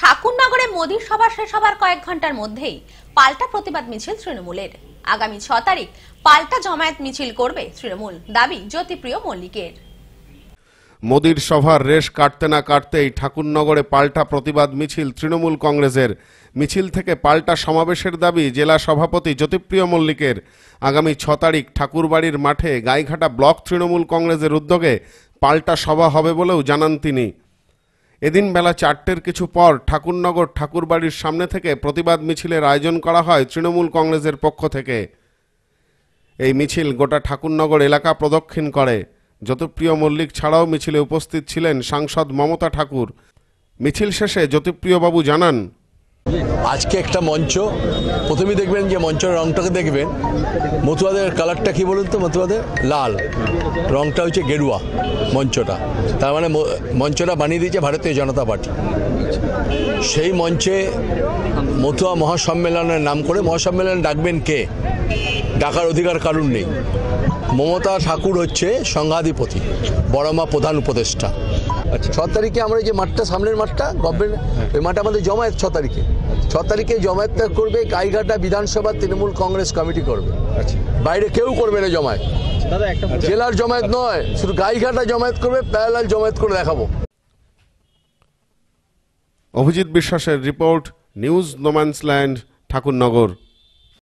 ঠাকুরনগরে মোদীর সভা শেষ হবার কয়েক ঘন্টার মধ্যেই পাল্টা প্রতিবাদ মিছিল তৃণমূলের আগামী ছ তারিখ পাল্টা জমায়েত মিছিল করবে তৃণমূল দাবি জ্যোতিপ্রিয় মল্লিকের মোদীর সভার রেশ কাটতে না কাটতেই ঠাকুরনগরে পাল্টা প্রতিবাদ মিছিল তৃণমূল কংগ্রেসের মিছিল থেকে পাল্টা সমাবেশের দাবি জেলা সভাপতি জ্যোতিপ্রিয় মল্লিকের আগামী ছ তারিখ ঠাকুরবাড়ির মাঠে গাইঘাটা ব্লক তৃণমূল কংগ্রেসের উদ্যোগে পাল্টা সভা হবে বলেও জানান তিনি এদিন বেলা চারটের কিছু পর ঠাকুরনগর ঠাকুরবাড়ির সামনে থেকে প্রতিবাদ মিছিলের আয়োজন করা হয় তৃণমূল কংগ্রেসের পক্ষ থেকে এই মিছিল গোটা ঠাকুরনগর এলাকা প্রদক্ষিণ করে যতপ্রিয় মল্লিক ছাড়াও মিছিলে উপস্থিত ছিলেন সাংসদ মমতা ঠাকুর মিছিল শেষে জ্যোতিপ্রিয়বাবু জানান আজকে একটা মঞ্চ প্রথমে দেখবেন যে মঞ্চের রংটাকে দেখবেন মথুয়াদের কালারটা কী বলুন তো মথুয়াদের লাল রংটা হচ্ছে গেরুয়া মঞ্চটা তার মানে মঞ্চটা বানিয়ে দিয়েছে ভারতীয় জনতা পার্টি সেই মঞ্চে মথুয়া মহাসম্মেলনের নাম করে মহাসম্মেলন ডাকবেন কে ডাকার অধিকার কারণ নেই মমতা ঠাকুর হচ্ছে সংঘাধিপতি বড়মা প্রধান উপদেষ্টা আচ্ছা। ছ তারিখে আমরা যে মাঠটা সামনের মাঠটা গভর্নমেন্ট ওই হ্যাঁ। মাঠটা আমাদের জমায়েত ছ তারিখে ছ তারিখে জমায়েত করবে গাইঘাটা বিধানসভা তৃণমূল কংগ্রেস কমিটি করবে আচ্ছা। বাইরে কেউ করবে না জমায়েত জেলার জমায়েত আচ্ছা। নয় শুধু গাইঘাটা জমায়েত করবে প্যারালাল জমায়েত করে দেখাবো অভিজিৎ বিশ্বাসের রিপোর্ট নিউজ নোম্যান্সল্যান্ড ঠাকুরনগর